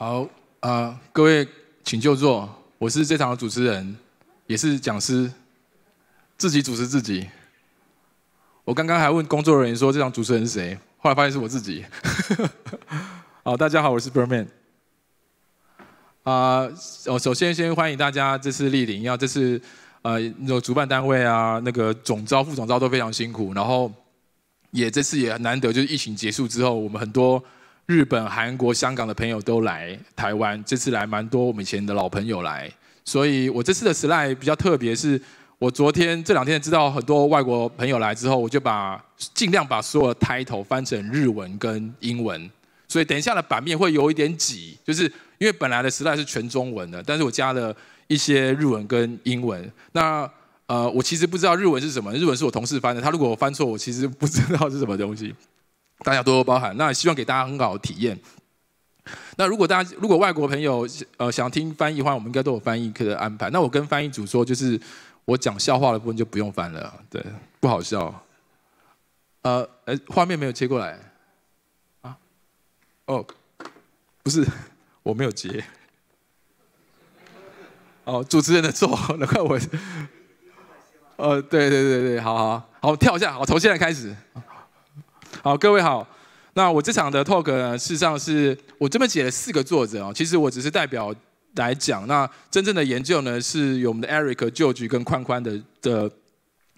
好，呃，各位请就坐。我是这场的主持人，也是讲师，自己主持自己。我刚刚还问工作人员说这场主持人是谁，后来发现是我自己。好，大家好，我是 b e r m a n 啊，我首先先欢迎大家这次莅临，要这次呃，那主办单位啊，那个总招、副总招都非常辛苦，然后也这次也难得，就是疫情结束之后，我们很多。日本、韩国、香港的朋友都来台湾，这次来蛮多我们以前的老朋友来，所以我这次的 slide 比较特别，是我昨天这两天知道很多外国朋友来之后，我就把尽量把所有的 title 翻成日文跟英文，所以等一下的版面会有一点挤，就是因为本来的 slide 是全中文的，但是我加了一些日文跟英文。那呃，我其实不知道日文是什么，日文是我同事翻的，他如果我翻错，我其实不知道是什么东西。大家多多包涵，那也希望给大家很好的体验。那如果大家如果外国朋友呃想听翻译的话，我们应该都有翻译课的安排。那我跟翻译组说，就是我讲笑话的部分就不用翻了，对，不好笑。呃呃，画面没有切过来，啊？哦，不是，我没有接。哦，主持人的错，难怪我。呃，对对对对，好好好，跳一下，好，从现在开始。好，各位好。那我这场的 talk 呢，事实上是我这么写了四个作者哦，其实我只是代表来讲。那真正的研究呢，是有我们的 Eric、g 局跟宽宽的的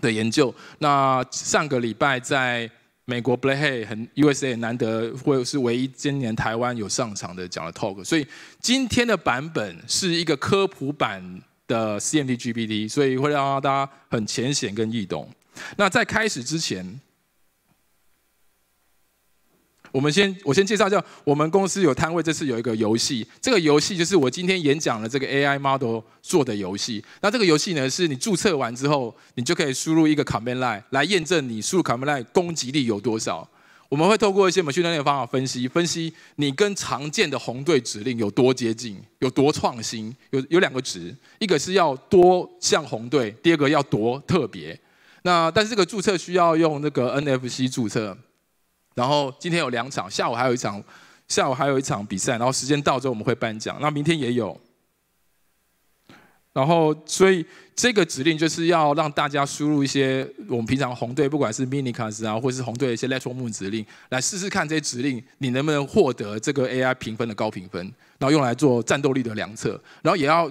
的研究。那上个礼拜在美国 Blake 很 USA 难得，会是唯一今年台湾有上场的讲的 talk。所以今天的版本是一个科普版的 CMD GBD，所以会让大家很浅显跟易懂。那在开始之前。我们先我先介绍一下，我们公司有摊位，这次有一个游戏。这个游戏就是我今天演讲的这个 AI model 做的游戏。那这个游戏呢，是你注册完之后，你就可以输入一个 command line 来验证你输入 command line 攻击力有多少。我们会透过一些机器训练方法分析，分析你跟常见的红队指令有多接近，有多创新，有有两个值，一个是要多像红队，第二个要多特别。那但是这个注册需要用那个 NFC 注册。然后今天有两场，下午还有一场，下午还有一场比赛。然后时间到之后我们会颁奖。那明天也有。然后所以这个指令就是要让大家输入一些我们平常红队不管是 Mini Cars 啊，或是红队一些 l e t l Move 指令，来试试看这些指令你能不能获得这个 AI 评分的高评分，然后用来做战斗力的量测。然后也要。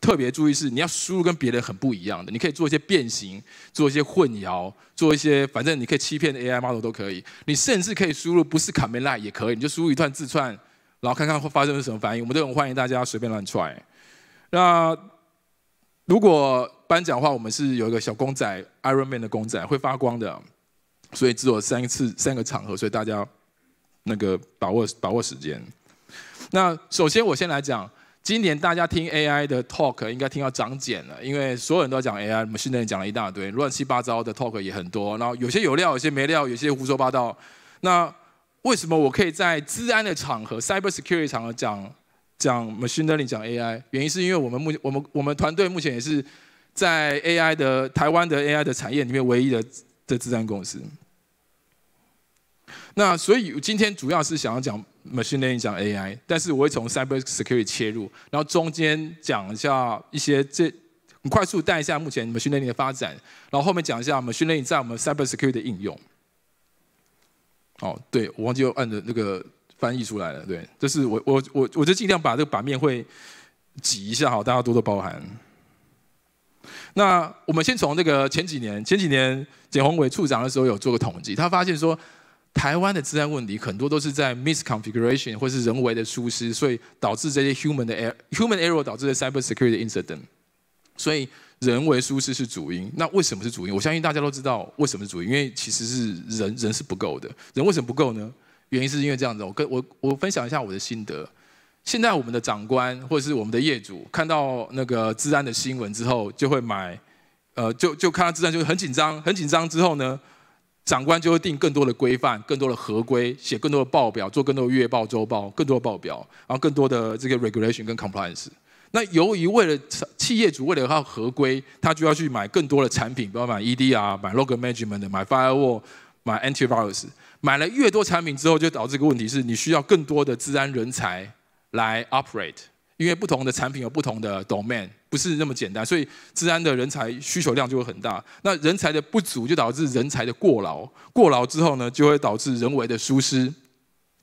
特别注意是，你要输入跟别人很不一样的，你可以做一些变形，做一些混淆，做一些反正你可以欺骗 AI model 都可以。你甚至可以输入不是卡梅拉也可以，你就输入一段自串，然后看看会发生什么反应。我们都很欢迎大家随便乱 try。那如果颁奖的话，我们是有一个小公仔 Iron Man 的公仔会发光的，所以只有三次三个场合，所以大家那个把握把握时间。那首先我先来讲。今年大家听 AI 的 talk 应该听到涨减了，因为所有人都要讲 AI，machine learning 讲了一大堆，乱七八糟的 talk 也很多，然后有些有料，有些没料，有些胡说八道。那为什么我可以在治安的场合、cyber security 场合讲讲 machine learning、讲 AI？原因是因为我们目前我们我们团队目前也是在 AI 的台湾的 AI 的产业里面唯一的的治安公司。那所以今天主要是想要讲。machine learning 讲 AI，但是我会从 cyber security 切入，然后中间讲一下一些这很快速带一下目前 machine learning 的发展，然后后面讲一下 machine learning 在我们 cyber security 的应用。哦，对我忘记按的那个翻译出来了，对，就是我我我我就尽量把这个版面会挤一下哈，大家多多包涵。那我们先从那个前几年，前几年简宏伟处长的时候有做过统计，他发现说。台湾的治安问题很多都是在 misconfiguration 或是人为的疏失，所以导致这些 human 的 human error 导致的 cyber security incident。所以人为疏失是主因。那为什么是主因？我相信大家都知道为什么是主因，因为其实是人人是不够的。人为什么不够呢？原因是因为这样子。我跟我我分享一下我的心得。现在我们的长官或者是我们的业主看到那个治安的新闻之后，就会买，呃，就就看到治安就会很紧张，很紧张之后呢？长官就会定更多的规范，更多的合规，写更多的报表，做更多的月报、周报，更多的报表，然后更多的这个 regulation 跟 compliance。那由于为了企业主为了要合规，他就要去买更多的产品，包括买 EDR、买 log management、买 firewall、买 antivirus。买了越多产品之后，就导致一个问题，是你需要更多的治安人才来 operate。因为不同的产品有不同的 domain，不是那么简单，所以治安的人才需求量就会很大。那人才的不足就导致人才的过劳，过劳之后呢，就会导致人为的疏失。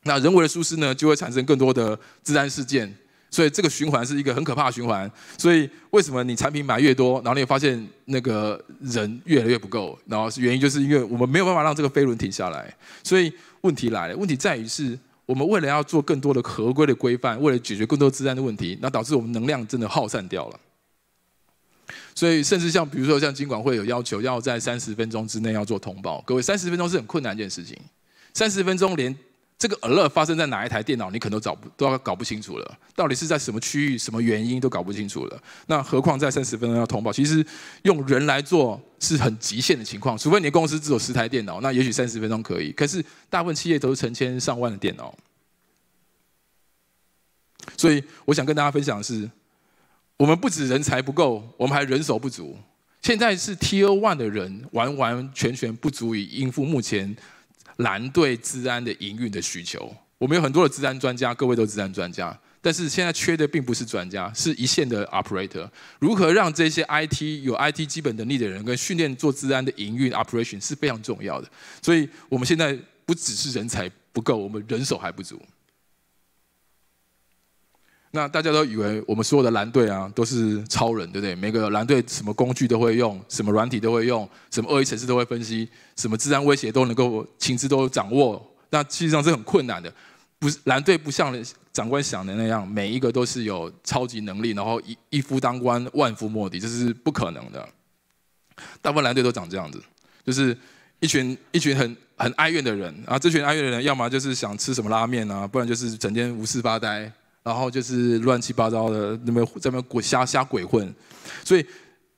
那人为的疏失呢，就会产生更多的治安事件。所以这个循环是一个很可怕的循环。所以为什么你产品买越多，然后你会发现那个人越来越不够？然后原因就是因为我们没有办法让这个飞轮停下来。所以问题来了，问题在于是。我们为了要做更多的合规的规范，为了解决更多治安的问题，那导致我们能量真的耗散掉了。所以，甚至像比如说像金管会有要求，要在三十分钟之内要做通报。各位，三十分钟是很困难一件事情，三十分钟连。这个耳 t 发生在哪一台电脑？你可能都找不都要搞不清楚了，到底是在什么区域、什么原因都搞不清楚了。那何况在三十分钟要通报，其实用人来做是很极限的情况。除非你的公司只有十台电脑，那也许三十分钟可以。可是大部分企业都是成千上万的电脑，所以我想跟大家分享的是，我们不止人才不够，我们还人手不足。现在是 T.O. one 的人，完完全全不足以应付目前。蓝队治安的营运的需求，我们有很多的治安专家，各位都治安专家，但是现在缺的并不是专家，是一线的 operator。如何让这些 IT 有 IT 基本能力的人，跟训练做治安的营运 operation 是非常重要的。所以，我们现在不只是人才不够，我们人手还不足。那大家都以为我们所有的蓝队啊都是超人，对不对？每个蓝队什么工具都会用，什么软体都会用，什么恶意程式都会分析，什么自然威胁都能够、情资都掌握。那事实上是很困难的，不是蓝队不像长官想的那样，每一个都是有超级能力，然后一一夫当关，万夫莫敌，这是不可能的。大部分蓝队都长这样子，就是一群一群很很哀怨的人啊，这群哀怨的人要么就是想吃什么拉面啊，不然就是整天无事发呆。然后就是乱七八糟的，那么在那瞎瞎鬼混，所以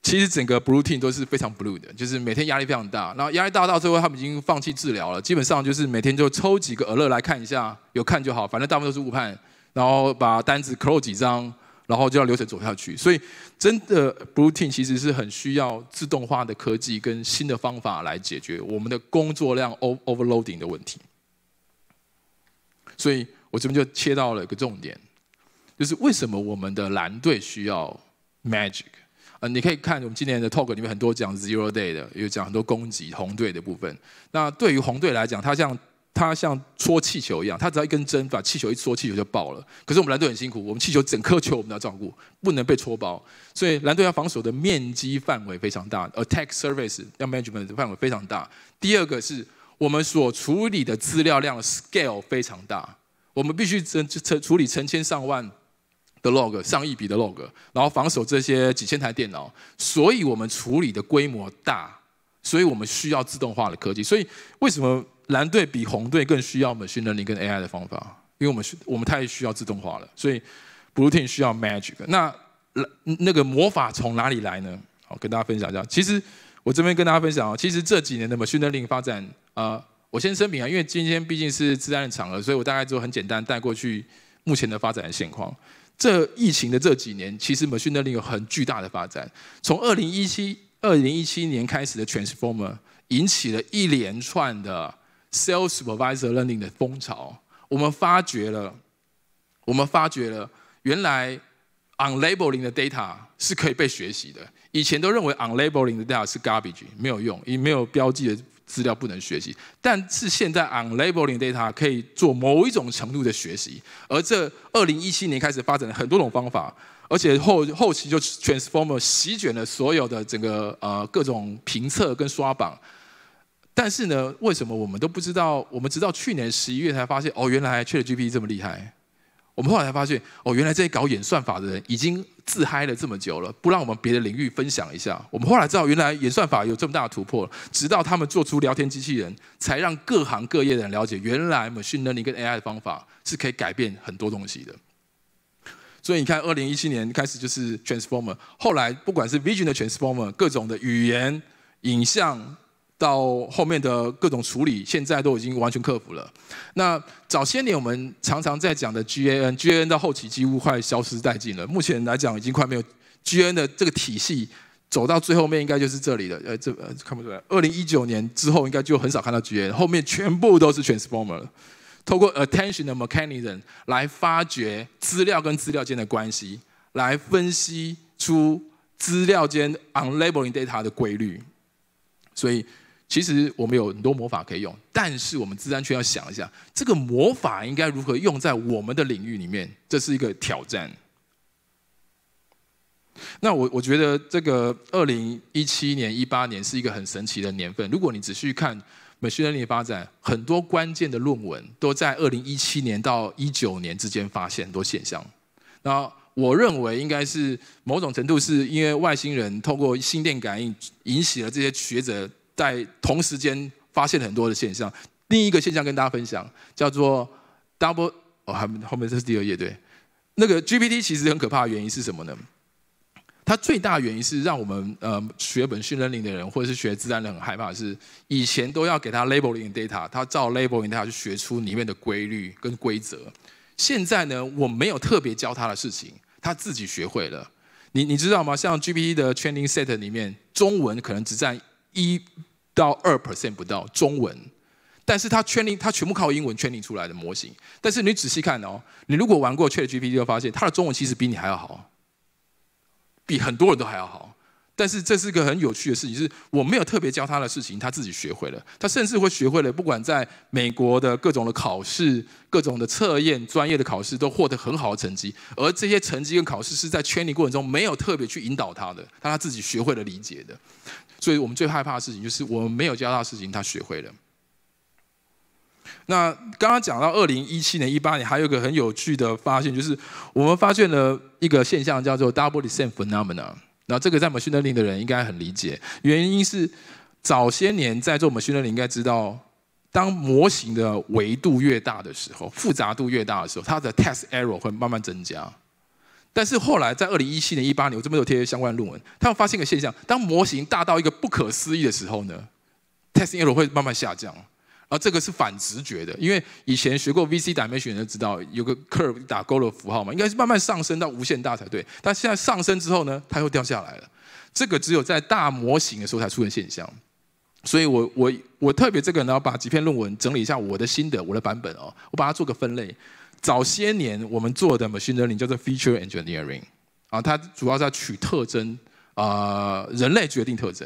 其实整个 b l u e t e n m 都是非常 blue 的，就是每天压力非常大，然后压力大到最后他们已经放弃治疗了，基本上就是每天就抽几个耳乐来看一下，有看就好，反正大部分都是误判，然后把单子 close 几张，然后就要流程走下去。所以真的 b l u e t e a m 其实是很需要自动化的科技跟新的方法来解决我们的工作量 over overloading 的问题。所以我这边就切到了一个重点。就是为什么我们的蓝队需要 magic 啊？你可以看我们今年的 talk 里面很多讲 zero day 的，有讲很多攻击红队的部分。那对于红队来讲，它像它像搓气球一样，它只要一根针把气球一搓，气球就爆了。可是我们蓝队很辛苦，我们气球整颗球我们要照顾，不能被戳爆。所以蓝队要防守的面积范围非常大，attack surface 要 management 的范围非常大。第二个是我们所处理的资料量 scale 非常大，我们必须成成处理成千上万。log 上亿笔的 log，然后防守这些几千台电脑，所以我们处理的规模大，所以我们需要自动化的科技。所以为什么蓝队比红队更需要我们训练 g 跟 AI 的方法？因为我们需我们太需要自动化了，所以 b l u t a m 需要 Magic。那那个魔法从哪里来呢？好，跟大家分享一下。其实我这边跟大家分享啊，其实这几年的 r n 训练 g 发展啊，我先声明啊，因为今天毕竟是自安的场合，所以我大概就很简单带过去目前的发展的现况。这疫情的这几年，其实 machine learning 有很巨大的发展。从二零一七二零一七年开始的 transformer，引起了一连串的 s a l e s s u p e r v i s o r learning 的风潮。我们发掘了，我们发掘了，原来 unlabeling 的 data 是可以被学习的。以前都认为 unlabeling 的 data 是 garbage，没有用，因没有标记的。资料不能学习，但是现在 u n l a b e l i n g data 可以做某一种程度的学习，而这二零一七年开始发展了很多种方法，而且后后期就 transformer 席卷了所有的整个呃各种评测跟刷榜，但是呢，为什么我们都不知道？我们直到去年十一月才发现，哦，原来 ChatGPT 这么厉害。我们后来才发现，哦，原来这些搞演算法的人已经自嗨了这么久了，不让我们别的领域分享一下。我们后来知道，原来演算法有这么大的突破，直到他们做出聊天机器人，才让各行各业的人了解，原来 machine learning 跟 AI 的方法是可以改变很多东西的。所以你看，二零一七年开始就是 transformer，后来不管是 vision 的 transformer，各种的语言、影像。到后面的各种处理，现在都已经完全克服了。那早些年我们常常在讲的 G A N，G A N 到后期几乎快消失殆尽了。目前来讲，已经快没有 G A N 的这个体系走到最后面，应该就是这里的。呃，这呃看不出来。二零一九年之后，应该就很少看到 G A N，后面全部都是 Transformer，透过 Attention 的 Mechanism 来发掘资料跟资料间的关系，来分析出资料间 Unlabeling Data 的规律。所以。其实我们有很多魔法可以用，但是我们自然却要想一下，这个魔法应该如何用在我们的领域里面，这是一个挑战。那我我觉得这个二零一七年、一八年是一个很神奇的年份。如果你仔细看，美学伦理发展很多关键的论文都在二零一七年到一九年之间发现很多现象。那我认为应该是某种程度是因为外星人透过心电感应，引起了这些学者。在同时间发现很多的现象，另一个现象跟大家分享，叫做 Double。哦，还后面这是第二页对。那个 GPT 其实很可怕的原因是什么呢？它最大原因是让我们呃学本训练营的人或者是学自然人很害怕的是，以前都要给它 labeling data，它照 labeling data 去学出里面的规律跟规则。现在呢，我没有特别教它的事情，它自己学会了。你你知道吗？像 GPT 的 training set 里面，中文可能只占。一到二 percent 不到中文，但是他圈定他全部靠英文圈定出来的模型。但是你仔细看哦，你如果玩过 ChatGPT，会发现它的中文其实比你还要好，比很多人都还要好。但是这是个很有趣的事情，是我没有特别教他的事情，他自己学会了。他甚至会学会了，不管在美国的各种的考试、各种的测验、专业的考试，都获得很好的成绩。而这些成绩跟考试是在圈里过程中没有特别去引导他的，但他自己学会了理解的。所以我们最害怕的事情就是我们没有教他事情，他学会了。那刚刚讲到二零一七年、一八年，还有个很有趣的发现，就是我们发现了一个现象，叫做 double the s a m n l e p h e n o m e n a 那这个在我们训练营的人应该很理解。原因是早些年在做我们训练营应该知道，当模型的维度越大的时候，复杂度越大的时候，它的 test error 会慢慢增加。但是后来在二零一七年、一八年，我这边有贴相关论文，他们发现个现象：当模型大到一个不可思议的时候呢，test error 会慢慢下降。而这个是反直觉的，因为以前学过 VC dimension 的人知道，有个 curve 打勾的符号嘛，应该是慢慢上升到无限大才对。但现在上升之后呢，它又掉下来了。这个只有在大模型的时候才出现现象。所以我我我特别这个呢，把几篇论文整理一下，我的心得，我的版本哦，我把它做个分类。早些年我们做的 machine learning 叫做 feature engineering 啊，它主要在取特征啊，人类决定特征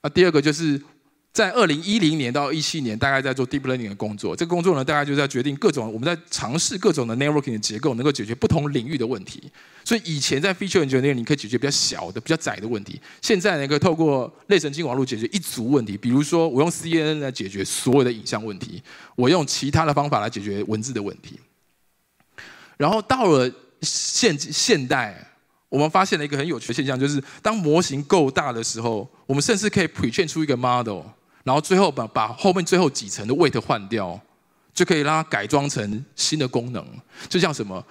啊。第二个就是在二零一零年到一七年，大概在做 deep learning 的工作。这个工作呢，大概就在决定各种我们在尝试各种的 networking 的结构，能够解决不同领域的问题。所以以前在 feature engineering 你可以解决比较小的、比较窄的问题，现在能够透过类神经网络解决一组问题。比如说，我用 CNN 来解决所有的影像问题，我用其他的方法来解决文字的问题。然后到了现现代，我们发现了一个很有趣的现象，就是当模型够大的时候，我们甚至可以 p r e d i 出一个 model，然后最后把把后面最后几层的 weight 换掉，就可以让它改装成新的功能。就像什么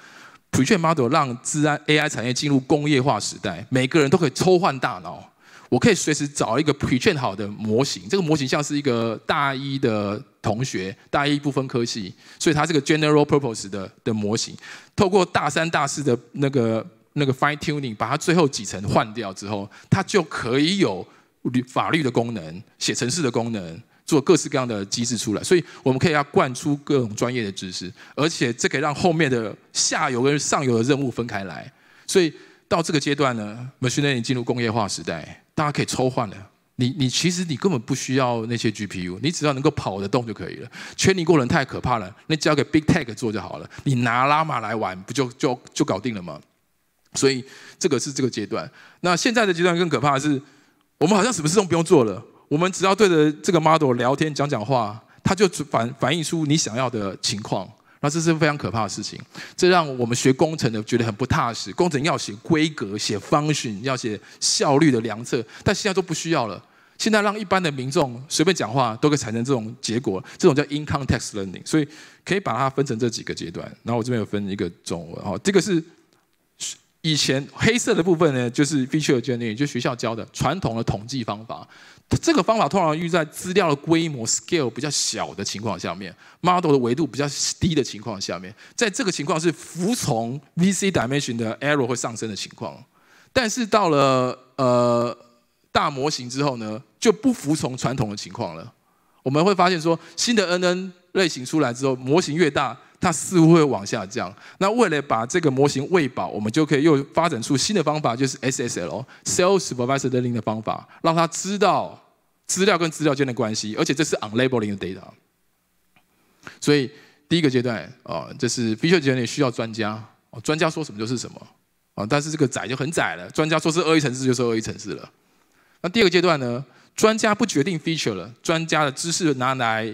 p r e d i model 让自然 AI 产业进入工业化时代，每个人都可以抽换大脑。我可以随时找一个 Pretrain 好的模型，这个模型像是一个大一的同学，大一不分科系，所以它是个 General Purpose 的的模型。透过大三、大四的那个那个 Fine Tuning，把它最后几层换掉之后，它就可以有法律的功能、写程式的功能、做各式各样的机制出来。所以我们可以要灌出各种专业的知识，而且这可以让后面的下游跟上游的任务分开来。所以到这个阶段呢，Machine Learning 进入工业化时代。大家可以抽换的，你你其实你根本不需要那些 GPU，你只要能够跑得动就可以了。圈里过人太可怕了，你交给 Big Tech 做就好了，你拿拉玛来玩不就就就搞定了吗？所以这个是这个阶段。那现在的阶段更可怕的是，我们好像什么事都不用做了，我们只要对着这个 model 聊天讲讲话，它就反反映出你想要的情况。那这是非常可怕的事情，这让我们学工程的觉得很不踏实。工程要写规格、写方式，要写效率的量测，但现在都不需要了。现在让一般的民众随便讲话，都会产生这种结果，这种叫 in-context learning。所以可以把它分成这几个阶段。然后我这边有分一个中文，哦，这个是以前黑色的部分呢，就是 feature learning，就学校教的传统的统计方法。这个方法通常用在资料的规模 scale 比较小的情况下面，model 的维度比较低的情况下面，在这个情况是服从 VC dimension 的 error 会上升的情况，但是到了呃大模型之后呢，就不服从传统的情况了。我们会发现说，新的 NN 类型出来之后，模型越大。它似乎会往下降。那为了把这个模型喂饱，我们就可以又发展出新的方法，就是 s s l s e l e s u p e r v i s o 的 learning） 的方法，让它知道资料跟资料间的关系，而且这是 unlabeling 的 data。所以第一个阶段啊，就是 feature g e r 需要专家，专家说什么就是什么啊。但是这个窄就很窄了，专家说是恶意城市就是恶意城市了。那第二个阶段呢，专家不决定 feature 了，专家的知识拿来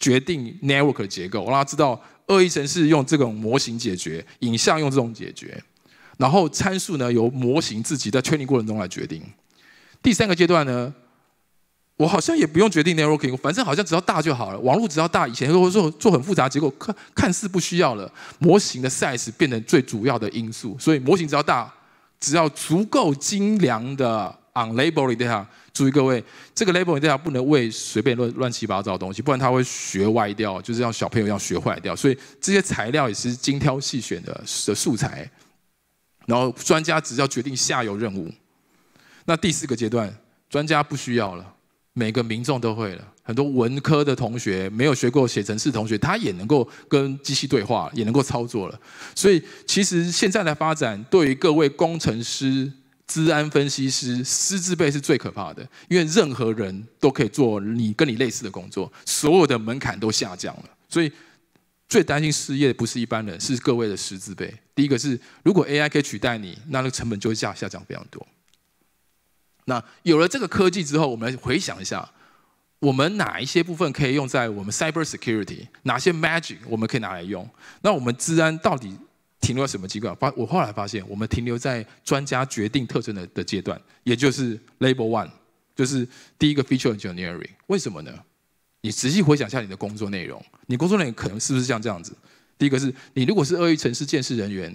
决定 network 的结构，让他知道。恶意程是用这种模型解决，影像用这种解决，然后参数呢由模型自己在 training 过程中来决定。第三个阶段呢，我好像也不用决定 n e r t w o r k 反正好像只要大就好了。网络只要大，以前如果做做很复杂结构，看看似不需要了，模型的 size 变成最主要的因素。所以模型只要大，只要足够精良的 unlabeled data。注意各位，这个 l a b e l 一定要不能喂随便乱乱七八糟的东西，不然它会学歪掉，就是让小朋友要学坏掉。所以这些材料也是精挑细选的的素材。然后专家只要决定下游任务。那第四个阶段，专家不需要了，每个民众都会了。很多文科的同学没有学过写程式同学，他也能够跟机器对话，也能够操作了。所以其实现在的发展，对于各位工程师。治安分析师，识字辈是最可怕的，因为任何人都可以做你跟你类似的工作，所有的门槛都下降了。所以最担心失业的不是一般人，是各位的识字辈。第一个是，如果 AI 可以取代你，那那个成本就会下下降非常多。那有了这个科技之后，我们回想一下，我们哪一些部分可以用在我们 cyber security？哪些 magic 我们可以拿来用？那我们治安到底？停留在什么机构？发我后来发现，我们停留在专家决定特征的的阶段，也就是 label one，就是第一个 feature engineering。为什么呢？你仔细回想一下你的工作内容，你工作内容可能是不是像这样子？第一个是你如果是恶意城市建设人员，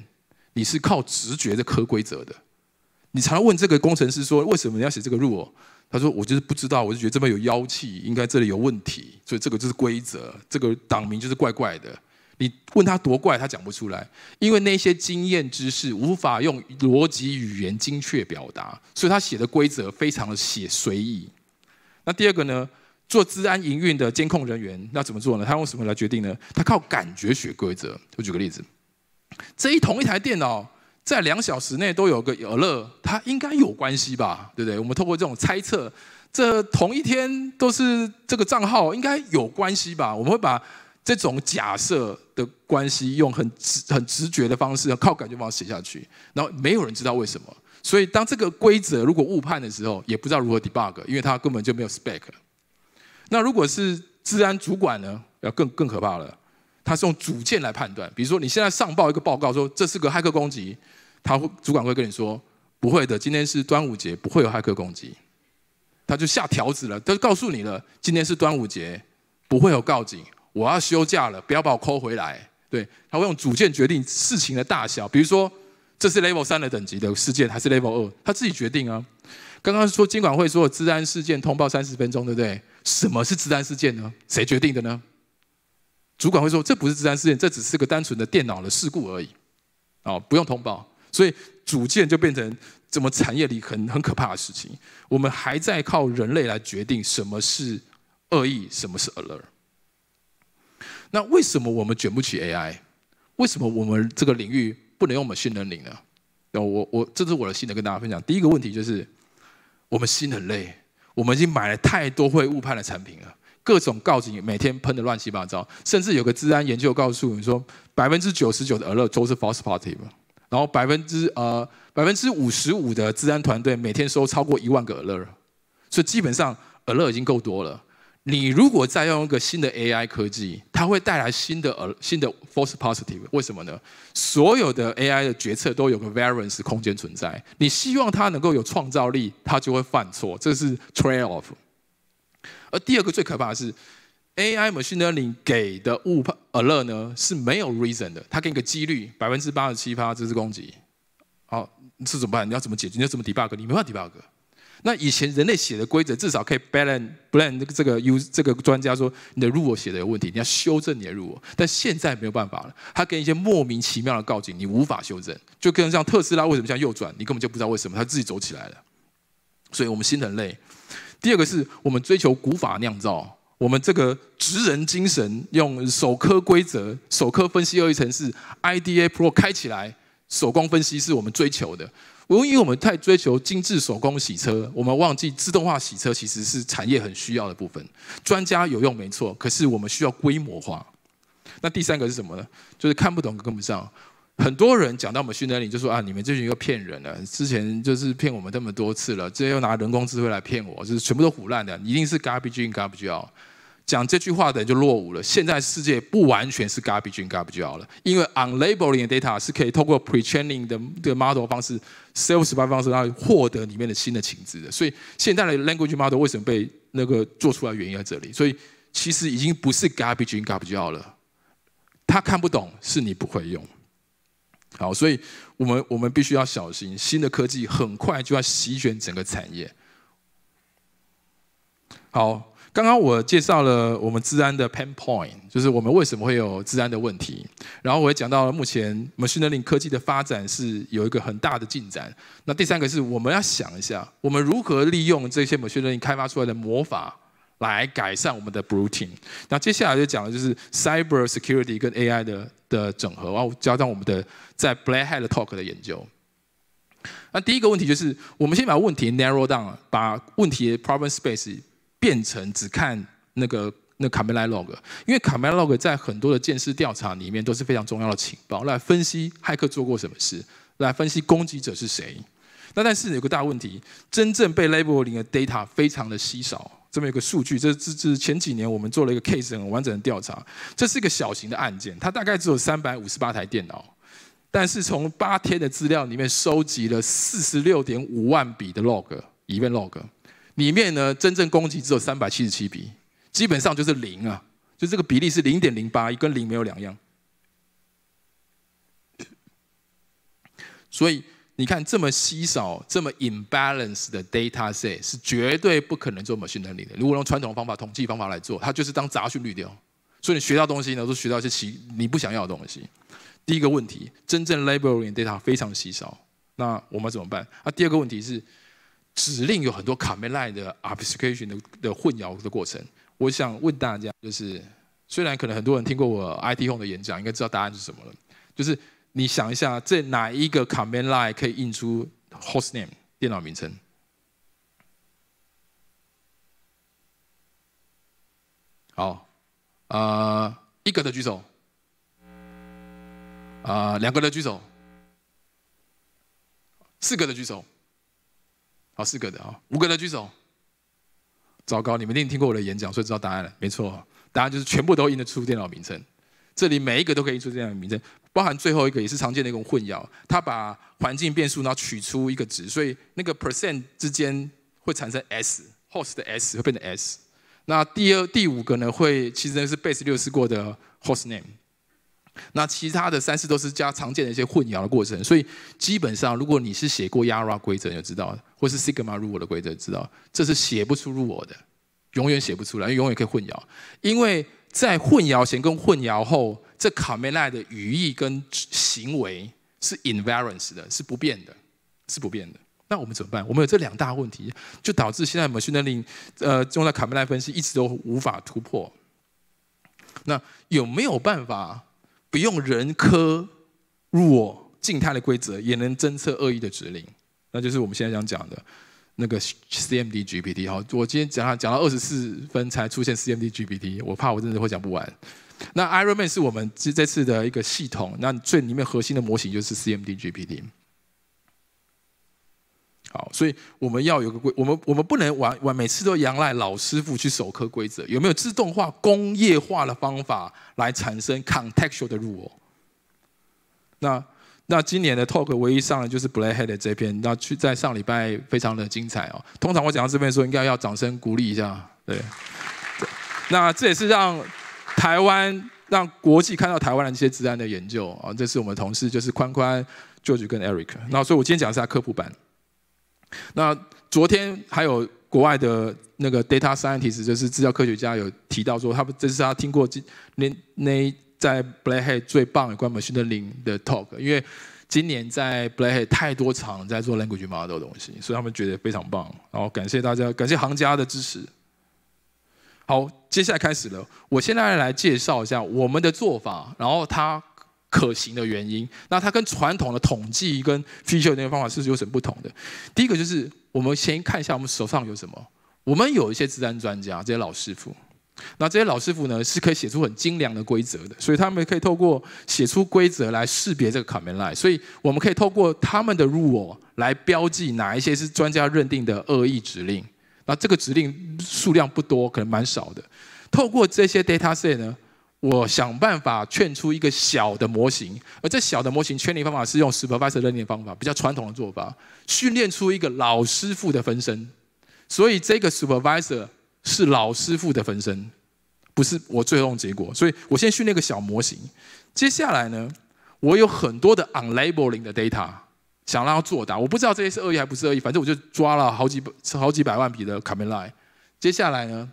你是靠直觉的科规则的。你常问这个工程师说：“为什么你要写这个 rule？他说：“我就是不知道，我就觉得这么有妖气，应该这里有问题，所以这个就是规则，这个党名就是怪怪的。”你问他多怪，他讲不出来，因为那些经验知识无法用逻辑语言精确表达，所以他写的规则非常的写随意。那第二个呢，做治安营运的监控人员，那怎么做呢？他用什么来决定呢？他靠感觉写规则。我举个例子，这一同一台电脑在两小时内都有个有乐，他应该有关系吧？对不对？我们透过这种猜测，这同一天都是这个账号，应该有关系吧？我们会把。这种假设的关系，用很直很直觉的方式，靠感觉方式写下去，然后没有人知道为什么。所以，当这个规则如果误判的时候，也不知道如何 debug，因为它根本就没有 spec。那如果是治安主管呢？要更更可怕了。他是用主见来判断。比如说，你现在上报一个报告说这是个骇客攻击，他主管会跟你说不会的，今天是端午节，不会有骇客攻击。他就下条子了，他就告诉你了，今天是端午节，不会有告警。我要休假了，不要把我抠回来。对，他会用组件决定事情的大小。比如说，这是 Level 三的等级的事件，还是 Level 二？他自己决定啊。刚刚说监管会说，治安事件通报三十分钟，对不对？什么是治安事件呢？谁决定的呢？主管会说，这不是治安事件，这只是个单纯的电脑的事故而已。哦，不用通报。所以组件就变成怎么产业里很很可怕的事情。我们还在靠人类来决定什么是恶意，什么是 alert。那为什么我们卷不起 AI？为什么我们这个领域不能用我们新人领呢？那我我这是我的心得跟大家分享。第一个问题就是，我们心很累，我们已经买了太多会误判的产品了，各种告警每天喷的乱七八糟，甚至有个治安研究告诉你说，百分之九十九的耳乐都是 false positive，然后百分之呃百分之五十五的治安团队每天收超过一万个耳乐，所以基本上耳乐已经够多了。你如果再用一个新的 AI 科技，它会带来新的呃新的 false positive，为什么呢？所有的 AI 的决策都有个 variance 空间存在，你希望它能够有创造力，它就会犯错，这是 trade off。而第二个最可怕的是，AI 模型 n 你给的误判 alert 呢是没有 reason 的，它给你个几率百分之八十七趴这是攻击，好这怎么办？你要怎么解决？你要怎么 debug？你没办法 debug。那以前人类写的规则至少可以 balance balance 这个 u 这个专家说你的 rule 写的有问题，你要修正你的 rule，但现在没有办法了，他跟一些莫名其妙的告警，你无法修正，就跟像特斯拉为什么向右转，你根本就不知道为什么，它自己走起来了。所以我们新人类，第二个是我们追求古法酿造，我们这个职人精神，用首科规则，首科分析，二一层是 I D A Pro 开起来，手光分析是我们追求的。由用，因为我们太追求精致手工洗车，我们忘记自动化洗车其实是产业很需要的部分。专家有用没错，可是我们需要规模化。那第三个是什么呢？就是看不懂跟不上。很多人讲到我们训练营就说啊，你们这群又骗人了，之前就是骗我们这么多次了，这又拿人工智慧来骗我，就是全部都胡乱的，一定是 garbage in, garbage out。讲这句话的就落伍了。现在世界不完全是 garbage in garbage o u 了，因为 u n l a b e l i g 的 data 是可以通过 pretraining 的的 model 方式 s e l u e s e 方式来获得里面的新的情资的。所以现在的 language model 为什么被那个做出来，原因在这里。所以其实已经不是 garbage in garbage o u 了，他看不懂是你不会用。好，所以我们我们必须要小心，新的科技很快就要席卷整个产业。好。刚刚我介绍了我们治安的 pain point，就是我们为什么会有治安的问题。然后我也讲到了目前我们训练 n g 科技的发展是有一个很大的进展。那第三个是我们要想一下，我们如何利用这些 learning 开发出来的魔法来改善我们的 b r u t i n e 那接下来就讲的就是 cyber security 跟 AI 的的整合，然后加上我们的在 black hat talk 的研究。那第一个问题就是，我们先把问题 narrow down，把问题 problem space。变成只看那个那卡梅拉 log，因为卡梅拉 log 在很多的建师调查里面都是非常重要的情报，来分析骇客做过什么事，来分析攻击者是谁。那但是有个大问题，真正被 label g 的 data 非常的稀少。这么有个数据，这这这前几年我们做了一个 case 很完整的调查，这是一个小型的案件，它大概只有三百五十八台电脑，但是从八天的资料里面收集了四十六点五万笔的 log，event log。里面呢，真正攻击只有三百七十七笔，基本上就是零啊，就这个比例是零点零八一，跟零没有两样。所以你看这么稀少、这么 imbalance 的 data set，是绝对不可能做 machine learning 的。如果用传统方法、统计方法来做，它就是当杂讯滤掉。所以你学到东西呢，都学到一些其你不想要的东西。第一个问题，真正 l a b r l i n g data 非常稀少，那我们怎么办？那第二个问题是。指令有很多 command line 的 application 的的混淆的过程。我想问大家，就是虽然可能很多人听过我 IT home 的演讲，应该知道答案是什么了。就是你想一下，这哪一个 command line 可以印出 host name 电脑名称？好，啊，一个的举手，啊，两个的举手，四个的举手。好，四个的啊，五个的举手。糟糕，你们一定听过我的演讲，所以知道答案了。没错，答案就是全部都印得出电脑名称。这里每一个都可以印出这样的名称，包含最后一个也是常见的一种混淆。它把环境变数然后取出一个值，所以那个 percent 之间会产生 s h o s t 的 s 会变成 s。那第二、第五个呢会，其实是 base64 过的 h o s t name。那其他的三次都是加常见的一些混淆的过程，所以基本上如果你是写过 Yara 规则，你就知道，或是 Sigma l 我的规则，知道这是写不出入我的，永远写不出来，永远可以混淆。因为在混淆前跟混淆后，这卡梅拉的语义跟行为是 invariance 的，是不变的，是不变的。那我们怎么办？我们有这两大问题，就导致现在我们训练 g 呃用在卡梅拉分析一直都无法突破。那有没有办法？不用人科入我静态的规则也能侦测恶意的指令，那就是我们现在想讲的那个 CMD GPT。好，我今天讲讲到二十四分才出现 CMD GPT，我怕我真的会讲不完。那 Ironman 是我们这这次的一个系统，那最里面核心的模型就是 CMD GPT。好，所以我们要有个规，我们我们不能完完每次都仰赖老师傅去守科规则，有没有自动化、工业化的方法来产生 contextual 的 rule？那那今年的 talk 唯一上的就是 Bleah Head 这篇，那去在上礼拜非常的精彩哦。通常我讲到这边的时候，应该要掌声鼓励一下，对。那这也是让台湾、让国际看到台湾的一些治安的研究啊。这是我们同事就是宽宽、George 跟 Eric。那所以我今天讲一下科普版。那昨天还有国外的那个 data scientist，就是资料科学家，有提到说，他们这是他听过今那那在 Black h a d 最棒有关 n i 的零的 talk，因为今年在 Black h a d 太多场在做 language model 东西，所以他们觉得非常棒。然后感谢大家，感谢行家的支持。好，接下来开始了，我现在来介绍一下我们的做法，然后他。可行的原因，那它跟传统的统计跟 feature 那的方法是有什么不同的？第一个就是我们先看一下我们手上有什么。我们有一些自然专家，这些老师傅，那这些老师傅呢是可以写出很精良的规则的，所以他们可以透过写出规则来识别这个 command line。所以我们可以透过他们的 rule 来标记哪一些是专家认定的恶意指令。那这个指令数量不多，可能蛮少的。透过这些 dataset 呢？我想办法劝出一个小的模型，而这小的模型圈练方法是用 supervisor 训练方法，比较传统的做法，训练出一个老师傅的分身，所以这个 supervisor 是老师傅的分身，不是我最终结果。所以我先训练一个小模型，接下来呢，我有很多的 unlabeling 的 data，想让它作答，我不知道这些是恶意还不是恶意，反正我就抓了好几好几百万笔的 c o m m n line，接下来呢？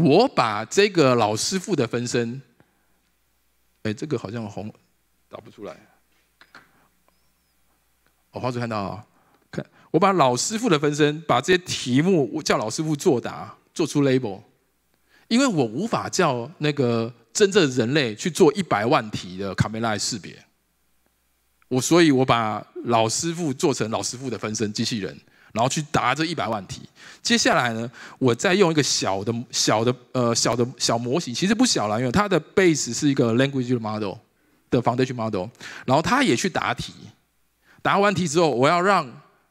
我把这个老师傅的分身，哎，这个好像红打不出来。哦，花主看到啊，看我把老师傅的分身，把这些题目叫老师傅作答，做出 label，因为我无法叫那个真正人类去做一百万题的卡梅拉识别，我所以我把老师傅做成老师傅的分身机器人。然后去答这一百万题，接下来呢，我再用一个小的、小的、呃、小的小模型，其实不小了，因为它的 base 是一个 language model 的 foundation model，然后它也去答题，答完题之后，我要让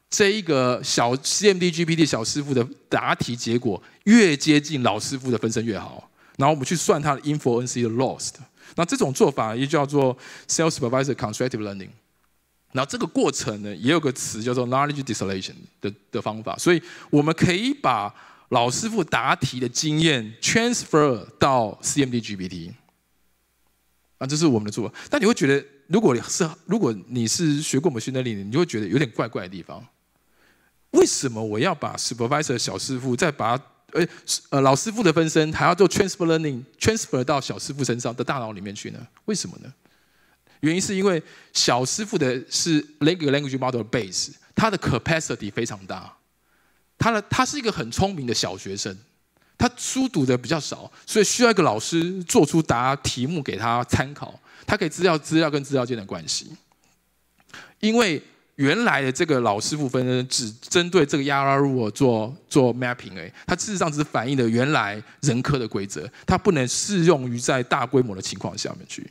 这一个小 cmdgpt 小师傅的答题结果越接近老师傅的分身越好，然后我们去算它的 infonce 的 loss，那这种做法也叫做 self-supervised constructive learning。那这个过程呢，也有个词叫做 knowledge distillation 的的方法，所以我们可以把老师傅答题的经验 transfer 到 CMDGPT，啊，这是我们的做法。但你会觉得，如果是如果你是学过我们训练理念，你会觉得有点怪怪的地方。为什么我要把 supervisor 小师傅再把呃呃老师傅的分身还要做 transfer learning transfer 到小师傅身上的大脑里面去呢？为什么呢？原因是因为小师傅的是 language language model base，他的 capacity 非常大，他的他是一个很聪明的小学生，他书读的比较少，所以需要一个老师做出答题目给他参考，他可以资料资料跟资料间的关系。因为原来的这个老师傅分只针对这个亚拉入尔做做 mapping，哎，它事实上只是反映的原来人科的规则，它不能适用于在大规模的情况下面去。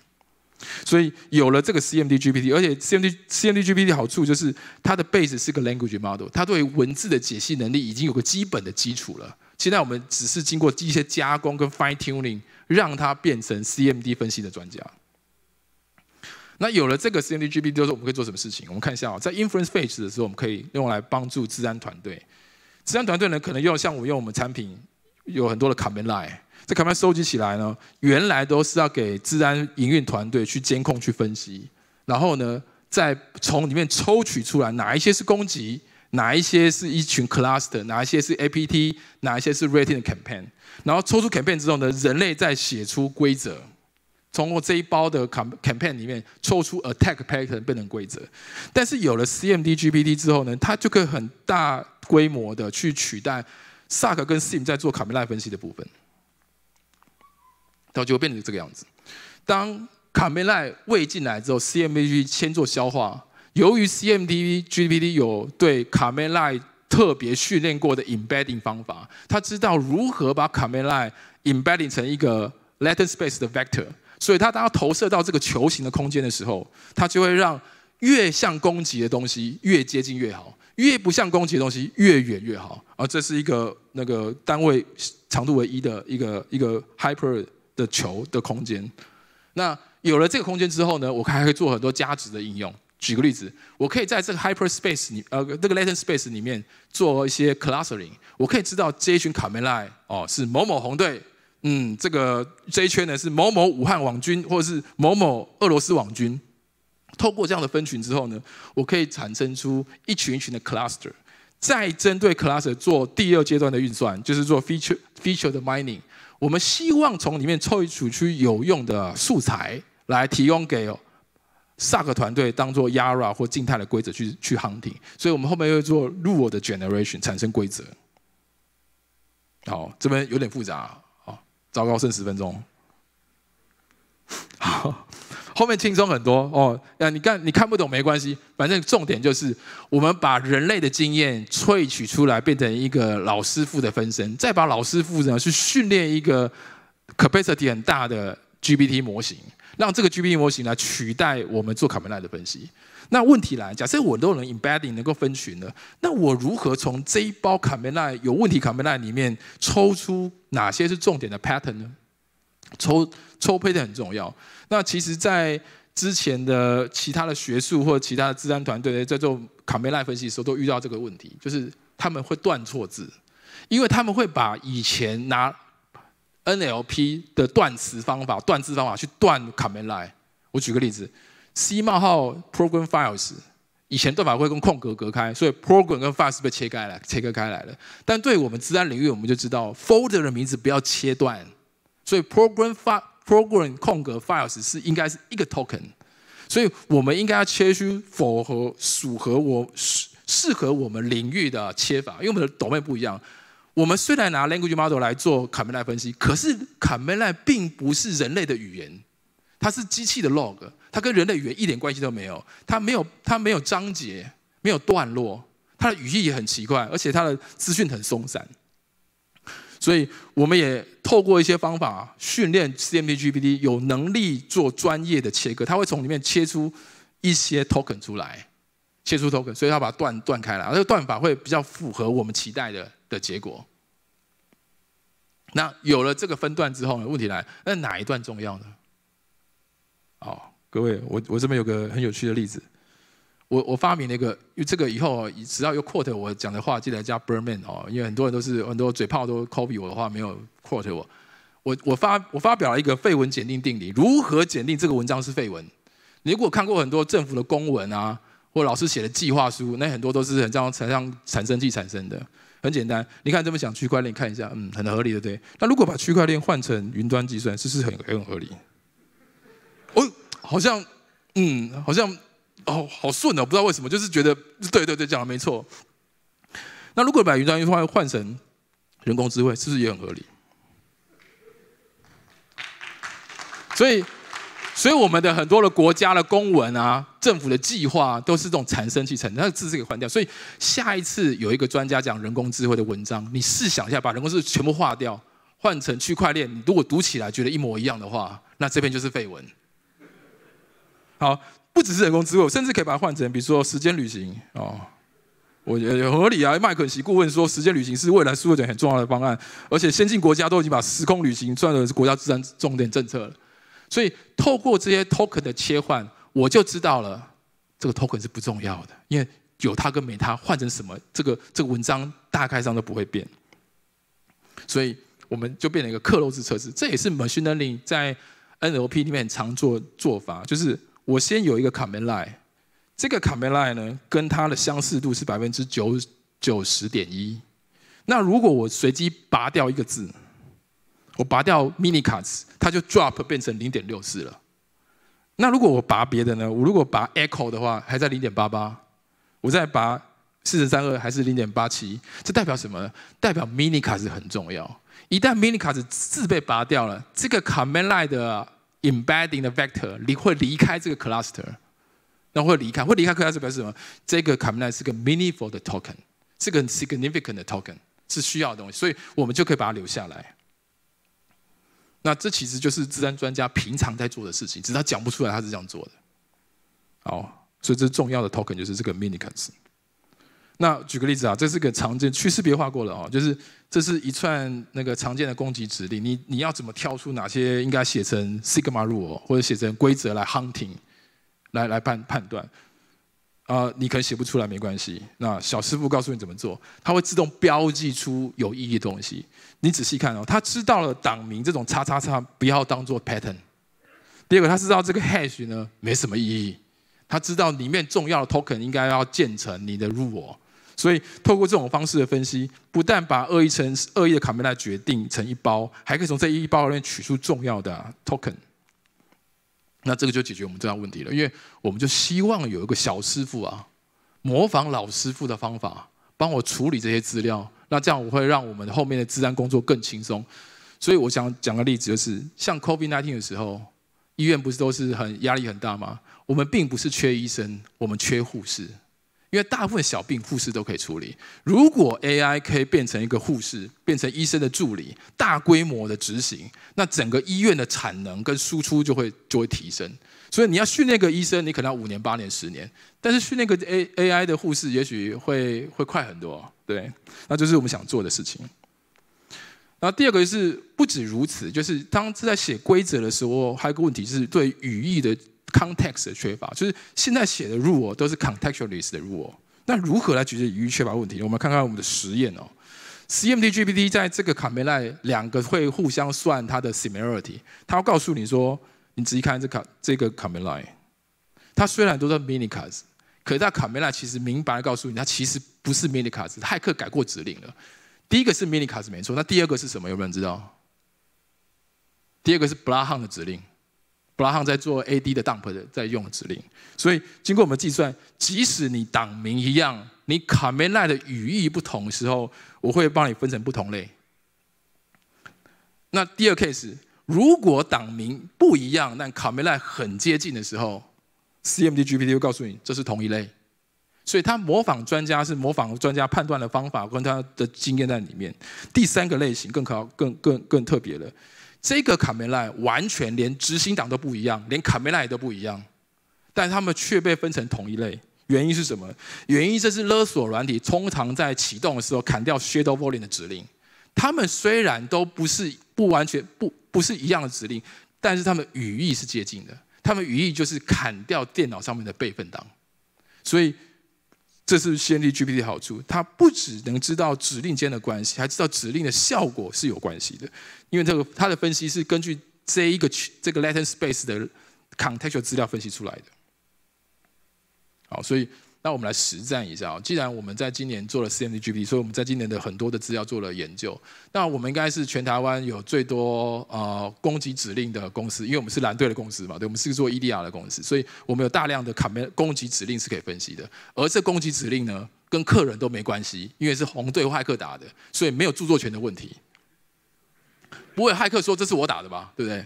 所以有了这个 CMD GPT，而且 CMD CMD GPT 好处就是它的 base 是个 language model，它对文字的解析能力已经有个基本的基础了。现在我们只是经过一些加工跟 fine tuning，让它变成 CMD 分析的专家。那有了这个 CMD GPT，就是我们可以做什么事情？我们看一下哦，在 inference phase 的时候，我们可以用来帮助治安团队。治安团队呢，可能用像我用我们产品，有很多的卡 n e 这卡片收集起来呢，原来都是要给治安营运团队去监控、去分析，然后呢，再从里面抽取出来哪一些是攻击，哪一些是一群 cluster，哪一些是 APT，哪一些是 rating 的 campaign，然后抽出 campaign 之后呢，人类再写出规则，通过这一包的 campaign 里面抽出 attack pattern 变成规则，但是有了 CMD GPT 之后呢，它就可以很大规模的去取代 s a c 跟 SIM 在做 campaign 分析的部分。它就后变成这个样子。当卡梅奈未进来之后，CMBG 先做消化。由于 CMBGPT 有对卡梅奈特别训练过的 embedding 方法，他知道如何把卡梅奈 embedding 成一个 latent space 的 vector。所以，他当他投射到这个球形的空间的时候，它就会让越像攻击的东西越接近越好，越不像攻击的东西越远越好。而这是一个那个单位长度为一的一个一个 hyper。的球的空间，那有了这个空间之后呢，我还会做很多价值的应用。举个例子，我可以在这个 hyperspace 里，呃这个 latent space 里面做一些 clustering，我可以知道这一群卡梅拉哦是某某红队，嗯，这个这一圈呢是某某武汉网军或者是某某俄罗斯网军。透过这样的分群之后呢，我可以产生出一群一群的 cluster，再针对 cluster 做第二阶段的运算，就是做 feature feature 的 mining。我们希望从里面抽一组去有用的素材，来提供给萨克团队当做 Yara 或静态的规则去去航行。所以我们后面会做 Rule 的 Generation 产生规则。好，这边有点复杂啊，糟糕剩十分钟。好。后面轻松很多哦。那你看，你看不懂没关系，反正重点就是我们把人类的经验萃取出来，变成一个老师傅的分身，再把老师傅呢去训练一个 capacity 很大的 GPT 模型，让这个 GPT 模型来取代我们做卡梅拉的分析。那问题来，假设我都能 embedding 能够分群了，那我如何从这一包卡梅拉有问题卡梅拉里面抽出哪些是重点的 pattern 呢？抽。抽胚的很重要。那其实，在之前的其他的学术或其他的自然团队在做卡梅拉分析的时候，都遇到这个问题，就是他们会断错字，因为他们会把以前拿 NLP 的断词方法、断字方法去断卡梅拉。我举个例子，c 冒号 program files，以前断法会跟空格隔开，所以 program 跟 files 被切开来切割开来了。但对我们自然领域，我们就知道 folder 的名字不要切断，所以 program 发 program 空格 files 是应该是一个 token，所以我们应该要切出符合、符合我适适合我们领域的切法，因为我们的 domain 不一样。我们虽然拿 language model 来做卡梅拉分析，可是卡梅拉并不是人类的语言，它是机器的 log，它跟人类语言一点关系都没有。它没有它没有章节，没有段落，它的语义也很奇怪，而且它的资讯很松散。所以我们也透过一些方法训练 CMTGPT 有能力做专业的切割，它会从里面切出一些 token 出来，切出 token，所以它把断断开了，这个断法会比较符合我们期待的的结果。那有了这个分段之后呢？问题来，那哪一段重要呢？好，各位，我我这边有个很有趣的例子。我我发明了一个，因为这个以后只要有 quote，我讲的话记得加 Burnman 哦，因为很多人都是很多嘴炮都 copy 我的话，没有 quote 我。我我发我发表了一个废文检定定理，如何检定这个文章是废文？你如果看过很多政府的公文啊，或老师写的计划书，那很多都是很像样才让产生器产生的。很简单，你看这么讲区块链，看一下，嗯，很合理的对。那如果把区块链换成云端计算，是不是很很合理？哦，好像，嗯，好像。哦，好顺哦！不知道为什么，就是觉得对对对，讲的没错。那如果把云端换换成人工智慧，是不是也很合理？所以，所以我们的很多的国家的公文啊，政府的计划，都是这种产生器成，那字是给换掉。所以下一次有一个专家讲人工智慧的文章，你试想一下，把人工智慧全部划掉，换成区块链，如果读起来觉得一模一样的话，那这篇就是废文。好。不只是人工智慧，甚至可以把它换成，比如说时间旅行哦，我觉得合理啊。麦肯锡顾问说，时间旅行是未来数会很重要的方案，而且先进国家都已经把时空旅行转成国家自然重点政策了。所以透过这些 token 的切换，我就知道了这个 token 是不重要的，因为有它跟没它换成什么，这个这个文章大概上都不会变。所以我们就变成一个克洛斯测试，这也是 machine learning 在 NLP 里面常做做法，就是。我先有一个 c a m l l i n e 这个 c a m l l i n e 呢，跟它的相似度是百分之九九十点一。那如果我随机拔掉一个字，我拔掉 mini cards，它就 drop 变成零点六四了。那如果我拔别的呢？我如果拔 echo 的话，还在零点八八。我再拔四十三二，还是零点八七。这代表什么？代表 mini cards 很重要。一旦 mini cards 字被拔掉了，这个 c a m l l i n e 的 Embedding the vector，你会离开这个 cluster，那会离开，会离开 cluster 表示什么？这个卡门奈是个 m e a n i n g f o r 的 token，是个 significant 的 token，是需要的东西，所以我们就可以把它留下来。那这其实就是治安专家平常在做的事情，只是他讲不出来他是这样做的。好，所以这重要的 token 就是这个 m i n i a o s 那举个例子啊，这是个常见去识别化过了哦，就是这是一串那个常见的攻击指令，你你要怎么挑出哪些应该写成 sigma rule 或者写成规则来 hunting，来来判判断，啊，你可能写不出来没关系，那小师傅告诉你怎么做，他会自动标记出有意义的东西，你仔细看哦，他知道了党名这种叉叉叉不要当做 pattern，第二个他知道这个 hash 呢没什么意义，他知道里面重要的 token 应该要建成你的 rule。所以，透过这种方式的分析，不但把恶意成恶意的卡梅来决定成一包，还可以从这一包里面取出重要的 token。那这个就解决我们这样问题了，因为我们就希望有一个小师傅啊，模仿老师傅的方法，帮我处理这些资料。那这样我会让我们后面的治安工作更轻松。所以我想讲个例子，就是像 COVID-19 的时候，医院不是都是很压力很大吗？我们并不是缺医生，我们缺护士。因为大部分小病护士都可以处理。如果 AI 可以变成一个护士，变成医生的助理，大规模的执行，那整个医院的产能跟输出就会就会提升。所以你要训练个医生，你可能要五年、八年、十年，但是训练个 A AI 的护士，也许会会快很多。对，那就是我们想做的事情。然后第二个就是不止如此，就是当在写规则的时候，还有个问题是对语义的。context 的缺乏，就是现在写的 rule 都是 contextualist 的 rule。那如何来解决语义缺乏问题？我们看看我们的实验哦。CMDGPT 在这个卡梅拉两个会互相算它的 similarity。它要告诉你说，你仔细看这卡这个卡梅拉，它虽然都叫 mini cards，可是它卡梅拉其实明白告诉你，它其实不是 mini cards。骇客改过指令了。第一个是 mini cards 没错，那第二个是什么？有没有人知道？第二个是布拉汉的指令。布拉汉在做 AD 的 dump，在用指令，所以经过我们计算，即使你党名一样，你 command line 的语义不同的时候，我会帮你分成不同类。那第二 case，如果党名不一样，但 command line 很接近的时候，cmd g p 会告诉你这是同一类，所以它模仿专家是模仿专家判断的方法跟他的经验在里面。第三个类型更靠更更更特别了。这个卡梅拉完全连执行党都不一样，连卡梅拉也都不一样，但他们却被分成同一类。原因是什么？原因这是勒索软体，通常在启动的时候砍掉 shadow v o l i n g 的指令。他们虽然都不是不完全不不是一样的指令，但是他们语义是接近的。他们语义就是砍掉电脑上面的备份档，所以。这是先例 GPT 好处，它不只能知道指令间的关系，还知道指令的效果是有关系的，因为这个它的分析是根据这一个这个 latent space 的 contextual 资料分析出来的。好，所以。那我们来实战一下哦。既然我们在今年做了 c d g p 所以我们在今年的很多的资料做了研究。那我们应该是全台湾有最多呃攻击指令的公司，因为我们是蓝队的公司嘛，对，我们是做 EDR 的公司，所以我们有大量的卡梅攻击指令是可以分析的。而这攻击指令呢，跟客人都没关系，因为是红队骇客打的，所以没有著作权的问题。不会，骇客说这是我打的吧？对不对？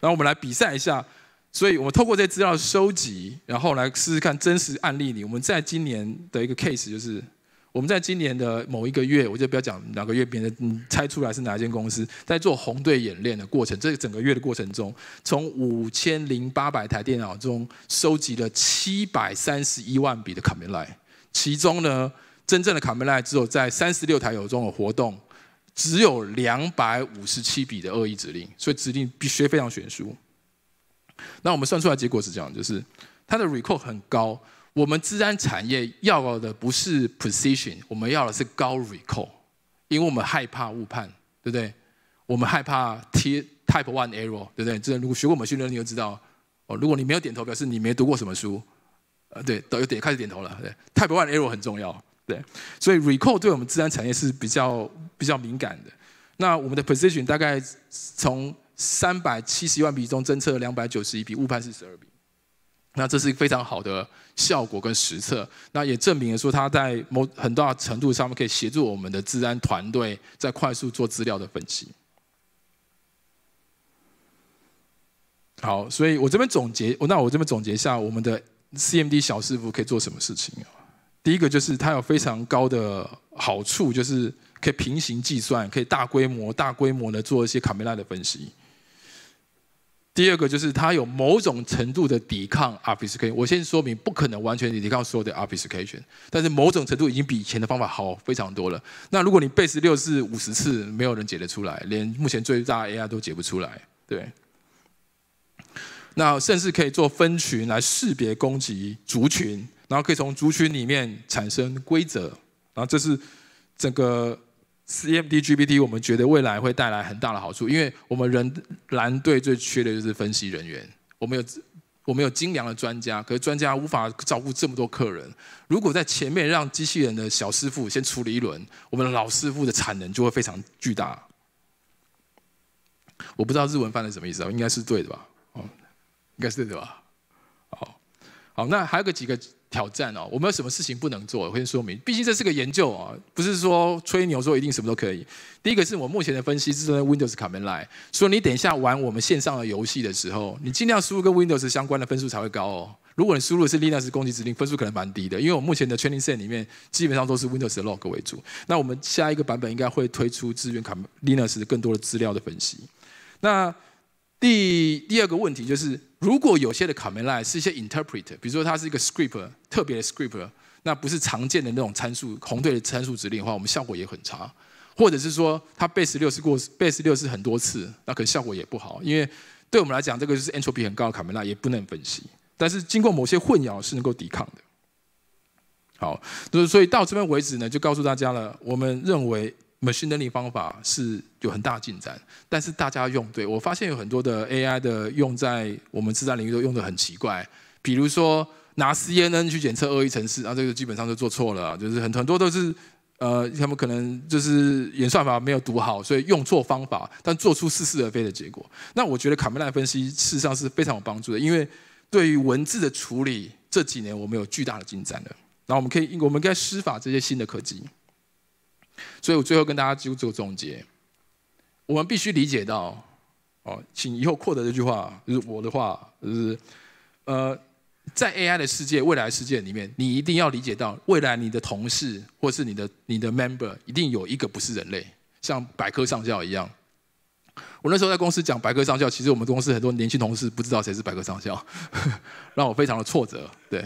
那我们来比赛一下。所以，我们透过这些资料收集，然后来试试看真实案例里，我们在今年的一个 case 就是，我们在今年的某一个月，我就不要讲哪个月，别人猜出来是哪一间公司在做红队演练的过程，这整个月的过程中，从五千零八百台电脑中收集了七百三十一万笔的卡梅莱，其中呢，真正的卡梅莱只有在三十六台有中有活动，只有两百五十七笔的恶意指令，所以指令必须非常悬殊。那我们算出来结果是这样，就是它的 recall 很高。我们治安产业要的不是 precision，我们要的是高 recall，因为我们害怕误判，对不对？我们害怕贴 type one error，对不对？这如果学过我们训练，你就知道哦。如果你没有点头，表示你没读过什么书，呃，对，都有点开始点头了，对。type one error 很重要，对。所以 recall 对我们治安产业是比较比较敏感的。那我们的 p o s i t i o n 大概从。三百七十万笔中，侦测了两百九十一笔误判，四十二笔。那这是一个非常好的效果跟实测，那也证明了说它在某很大程度上面可以协助我们的治安团队在快速做资料的分析。好，所以我这边总结，那我这边总结一下，我们的 CMD 小师傅可以做什么事情啊？第一个就是它有非常高的好处，就是可以平行计算，可以大规模、大规模的做一些卡梅拉的分析。第二个就是它有某种程度的抵抗 o b f u s c a t i n 我先说明不可能完全抵抗所有的 o b f u s c a t i n 但是某种程度已经比以前的方法好非常多了。那如果你背十六次、五十次，没有人解得出来，连目前最大 AI 都解不出来，对。那甚至可以做分群来识别攻击族群，然后可以从族群里面产生规则，然后这是整个。c m d g p t 我们觉得未来会带来很大的好处，因为我们人蓝队最缺的就是分析人员。我们有我们有精良的专家，可是专家无法照顾这么多客人。如果在前面让机器人的小师傅先处理一轮，我们的老师傅的产能就会非常巨大。我不知道日文翻译什么意思啊？应该是对的吧？哦，应该是对的吧？好好，那还有个几个。挑战哦，我们有什么事情不能做？我先说明，毕竟这是个研究哦，不是说吹牛说一定什么都可以。第一个是我目前的分析是在 Windows 卡门来说，你等一下玩我们线上的游戏的时候，你尽量输入跟 Windows 相关的分数才会高哦。如果你输入的是 Linux 攻击指令，分数可能蛮低的，因为我目前的 training set 里面基本上都是 Windows 的 log 为主。那我们下一个版本应该会推出支援 Linux 更多的资料的分析。那第第二个问题就是，如果有些的卡梅拉是一些 interpreter，比如说它是一个 script，特别的 script，那不是常见的那种参数红队的参数指令的话，我们效果也很差；或者是说它 base 六是过 base 六是很多次，那可能效果也不好，因为对我们来讲，这个就是 entropy 很高的卡梅拉也不能分析。但是经过某些混淆是能够抵抗的。好，是所以到这边为止呢，就告诉大家，了，我们认为。learning 方法是有很大进展，但是大家用对我发现有很多的 AI 的用在我们自然领域都用的很奇怪，比如说拿 CNN 去检测恶意程然啊这个基本上就做错了，就是很很多都是呃他们可能就是演算法没有读好，所以用错方法，但做出似是而非的结果。那我觉得卡梅拉分析事实上是非常有帮助的，因为对于文字的处理这几年我们有巨大的进展了，那我们可以我们应该施法这些新的科技。所以我最后跟大家就做总结，我们必须理解到，哦，请以后扩的这句话就是我的话，就是呃，在 AI 的世界、未来世界里面，你一定要理解到，未来你的同事或是你的你的 member 一定有一个不是人类，像百科上校一样。我那时候在公司讲百科上校，其实我们公司很多年轻同事不知道谁是百科上校，让我非常的挫折。对，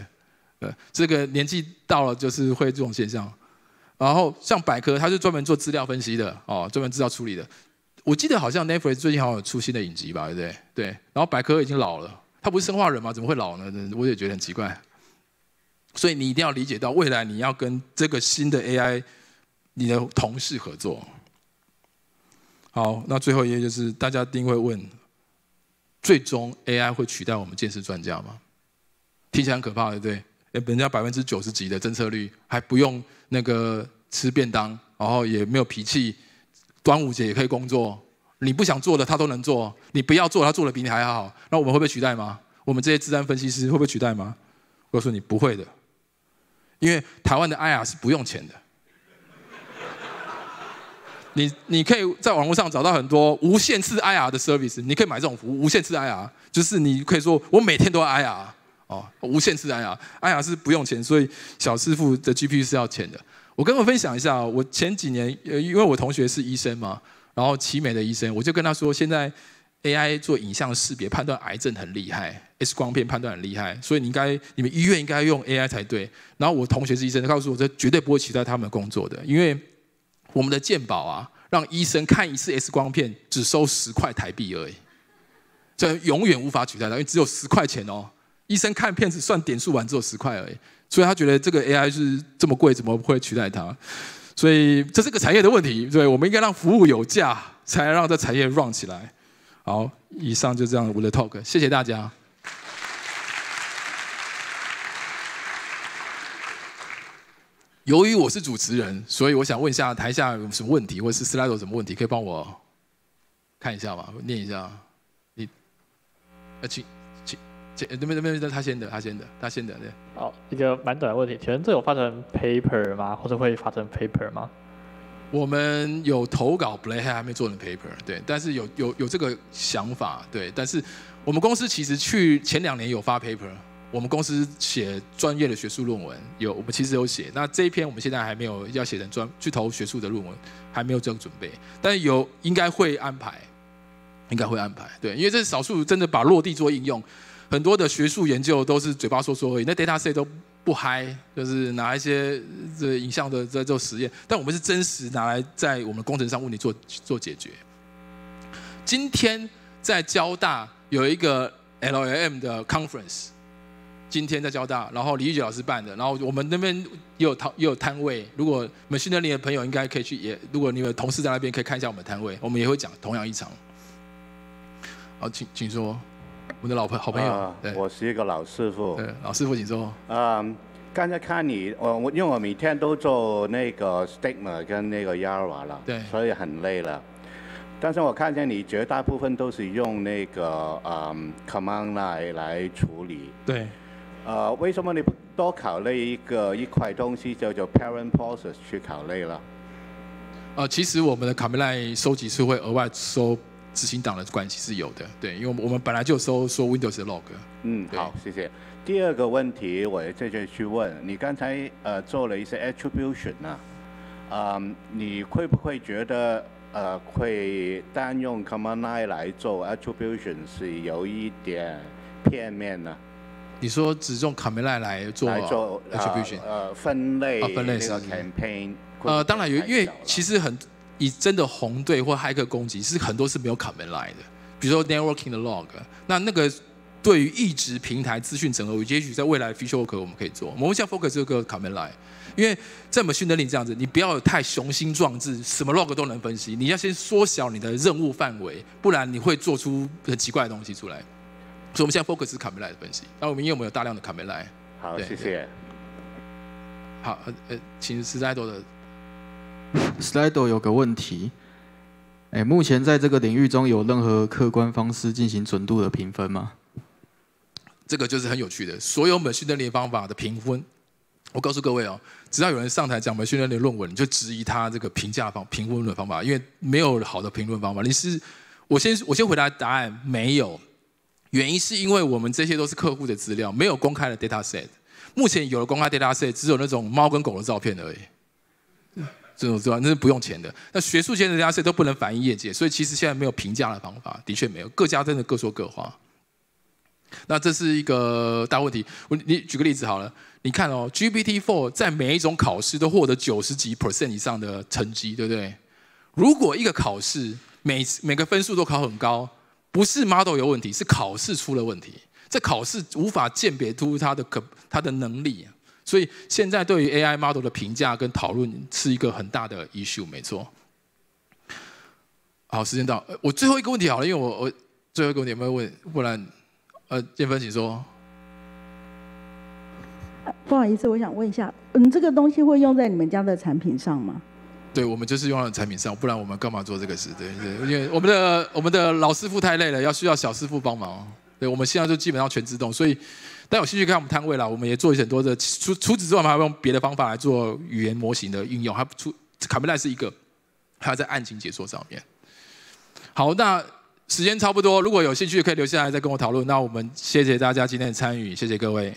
呃，这个年纪到了就是会这种现象。然后像百科，它是专门做资料分析的，哦，专门资料处理的。我记得好像 Netflix 最近好像有出新的影集吧，对不对？对。然后百科已经老了，它不是生化人吗？怎么会老呢？我也觉得很奇怪。所以你一定要理解到，未来你要跟这个新的 AI 你的同事合作。好，那最后一页就是大家一定会问：最终 AI 会取代我们见识专家吗？听起来很可怕，对不对？人家百分之九十几的侦测率还不用。那个吃便当，然后也没有脾气。端午节也可以工作，你不想做的他都能做，你不要做他做的比你还好。那我们会被取代吗？我们这些治安分析师会被取代吗？我说你不会的，因为台湾的 IR 是不用钱的。你你可以在网络上找到很多无限次 IR 的 service，你可以买这种服务，无限次 IR，就是你可以说我每天都要 IR。哦，无限 AI 啊 a 雅是不用钱，所以小师傅的 GPU 是要钱的。我跟我分享一下，我前几年呃，因为我同学是医生嘛，然后奇美的医生，我就跟他说，现在 AI 做影像识别判断癌症很厉害，X 光片判断很厉害，所以你应该你们医院该用 AI 才对。然后我同学是医生，他告诉我这绝对不会取代他们工作的，因为我们的鉴宝啊，让医生看一次 X 光片只收十块台币而已，这永远无法取代的，因为只有十块钱哦。医生看片子算点数完只有十块而已，所以他觉得这个 AI 是这么贵，怎么会取代它？所以这是个产业的问题，对，我们应该让服务有价，才能让这产业 run 起来。好，以上就这样我的 talk，谢谢大家。由于我是主持人，所以我想问一下台下有什么问题，或者是 slide 有什么问题，可以帮我看一下吗？念一下，你，啊，请。这没没没没，他先的，他先的，他先的，对。好，一个蛮短的问题，问这有发成 paper 吗？或者会发成 paper 吗？我们有投稿，play 还还没做成 paper，对，但是有有有这个想法，对。但是我们公司其实去前两年有发 paper，我们公司写专业的学术论文有，我们其实有写。那这一篇我们现在还没有要写成专去投学术的论文，还没有这个准备，但有应该会安排，应该会安排，对，因为这是少数真的把落地做应用。很多的学术研究都是嘴巴说说而已，那 data set 都不嗨，就是拿一些这影像的在做实验，但我们是真实拿来在我们工程上问题做做解决。今天在交大有一个 LLM 的 conference，今天在交大，然后李玉杰老师办的，然后我们那边也有摊也有摊位，如果你们训练营的朋友应该可以去，也如果你有同事在那边可以看一下我们的摊位，我们也会讲同样一场。好，请请说。我的老朋好朋友，我是一个老师傅。对，老师傅，请坐。嗯，刚才看你，我我因为我每天都做那个 s t e m m a 跟那个 Yara 了，对，所以很累了。但是我看见你绝大部分都是用那个嗯 Command Line 来处理。对。呃，为什么你不多考虑一个一块东西叫做 Parent Process 去考虑了？呃，其实我们的 Command 收集是会额外收。执行党的关系是有的，对，因为我们本来就收说 Windows 的 log。嗯，好，谢谢。第二个问题，我这就去问你，刚才呃做了一些 attribution 啊，啊，你会不会觉得呃会单用 Command Line 来做 attribution 是有一点片面呢？你说只用 Command Line 来做来做 attribution？呃，分类啊，分类是 campaign。呃，当然有，因为其实很。以真的红队或骇客攻击是很多是没有卡门来的，比如说 networking 的 log，那那个对于一直平台资讯整合，我也许在未来 future 可我们可以做。我们像 f o u k 这个卡门来，因为在我们训练里这样子，你不要太雄心壮志，什么 log 都能分析，你要先缩小你的任务范围，不然你会做出很奇怪的东西出来。所以我们现在 f o u k 是卡门来的分析。那我们因为我们有大量的卡门来，好，谢谢。好，呃，请实在多的。Slideo 有个问题，哎，目前在这个领域中有任何客观方式进行准度的评分吗？这个就是很有趣的。所有 r n i n 的方法的评分，我告诉各位哦，只要有人上台讲 r n i n 的论文，你就质疑他这个评价方评分的方法，因为没有好的评论方法。你是我先我先回答答案没有，原因是因为我们这些都是客户的资料，没有公开的 dataset。目前有了公开 dataset，只有那种猫跟狗的照片而已。这种是吧？那是不用钱的。那学术界的家是都不能反映业界，所以其实现在没有评价的方法，的确没有。各家真的各说各话。那这是一个大问题。我你举个例子好了，你看哦，GPT Four 在每一种考试都获得九十几 percent 以上的成绩，对不对？如果一个考试每每个分数都考很高，不是 model 有问题，是考试出了问题。这考试无法鉴别出它的可它的能力。所以现在对于 AI model 的评价跟讨论是一个很大的 issue，没错。好，时间到，我最后一个问题好了，因为我我最后一个问题没有问，不然，呃，建芬，请说。不好意思，我想问一下，嗯，这个东西会用在你们家的产品上吗？对，我们就是用在产品上，不然我们干嘛做这个事？对对，因为我们的我们的老师傅太累了，要需要小师傅帮忙。对，我们现在就基本上全自动，所以。大家有兴趣看我们摊位啦，我们也做很多的。除除此之外，我们还用别的方法来做语言模型的应用。还出卡梅拉是一个，还有在案情解说上面。好，那时间差不多，如果有兴趣可以留下来再跟我讨论。那我们谢谢大家今天的参与，谢谢各位。